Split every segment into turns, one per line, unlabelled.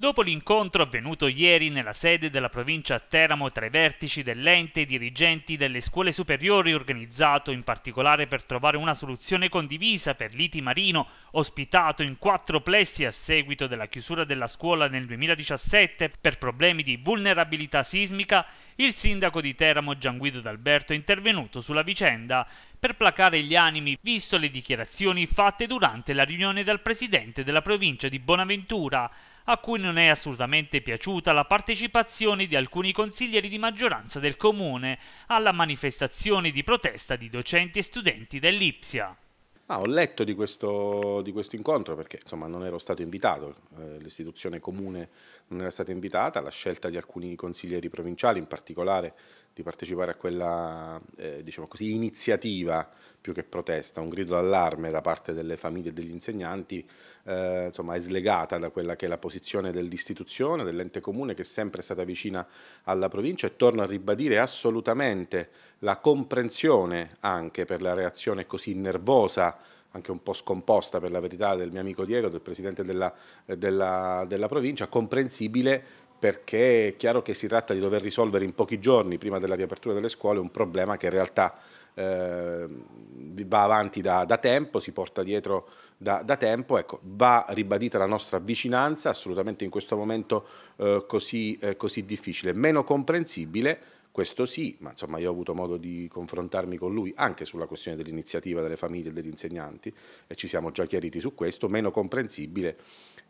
Dopo l'incontro avvenuto ieri nella sede della provincia a Teramo tra i vertici dell'ente e i dirigenti delle scuole superiori organizzato in particolare per trovare una soluzione condivisa per l'ITI Marino, ospitato in quattro plessi a seguito della chiusura della scuola nel 2017 per problemi di vulnerabilità sismica, il sindaco di Teramo Gianguido D'Alberto è intervenuto sulla vicenda per placare gli animi visto le dichiarazioni fatte durante la riunione dal presidente della provincia di Bonaventura a cui non è assolutamente piaciuta la partecipazione di alcuni consiglieri di maggioranza del comune alla manifestazione di protesta di docenti e studenti dell'Ipsia.
Ah, ho letto di questo, di questo, incontro perché insomma, non ero stato invitato, eh, l'istituzione comune non era stata invitata, la scelta di alcuni consiglieri provinciali in particolare di partecipare a quella eh, diciamo così, iniziativa più che protesta, un grido d'allarme da parte delle famiglie e degli insegnanti, eh, insomma, è slegata da quella che è la posizione dell'istituzione, dell'ente comune che è sempre stata vicina alla provincia e torno a ribadire assolutamente la comprensione anche per la reazione così nervosa anche un po' scomposta per la verità del mio amico Diego, del presidente della, eh, della, della provincia, comprensibile perché è chiaro che si tratta di dover risolvere in pochi giorni prima della riapertura delle scuole un problema che in realtà eh, va avanti da, da, tempo, si porta dietro da, da, tempo, ecco, va ribadita la nostra vicinanza assolutamente in questo momento eh, così, eh, così difficile, meno comprensibile questo sì, ma insomma io ho avuto modo di confrontarmi con lui anche sulla questione dell'iniziativa delle famiglie e degli insegnanti e ci siamo già chiariti su questo, meno comprensibile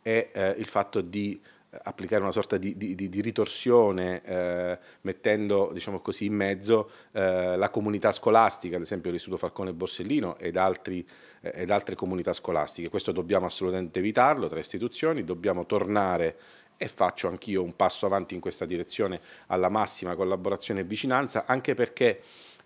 è eh, il fatto di applicare una sorta di, di, di ritorsione eh, mettendo diciamo così, in mezzo eh, la comunità scolastica, ad esempio l'Istituto Falcone Borsellino ed, altri, eh, ed altre comunità scolastiche. Questo dobbiamo assolutamente evitarlo tra istituzioni, dobbiamo tornare e faccio anch'io un passo avanti in questa direzione alla massima collaborazione e vicinanza, anche perché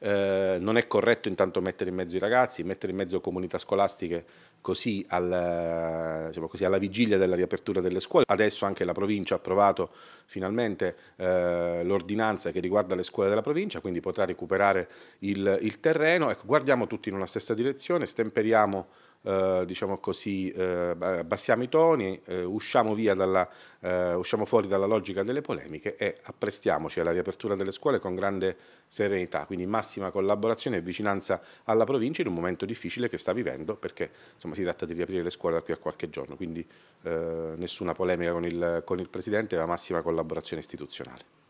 eh, non è corretto intanto mettere in mezzo i ragazzi, mettere in mezzo comunità scolastiche così, al, eh, diciamo così alla vigilia della riapertura delle scuole. Adesso anche la provincia ha approvato finalmente eh, l'ordinanza che riguarda le scuole della provincia, quindi potrà recuperare il, il terreno. Ecco, guardiamo tutti in una stessa direzione, stemperiamo eh, diciamo così, eh, abbassiamo i toni, eh, usciamo, dalla, eh, usciamo, fuori dalla logica delle polemiche e apprestiamoci alla riapertura delle scuole con grande serenità, quindi massima collaborazione e vicinanza alla provincia in un momento difficile che sta vivendo perché insomma, si tratta di riaprire le scuole da qui a qualche giorno, quindi nessuna polemica con il, con il Presidente, la massima collaborazione istituzionale.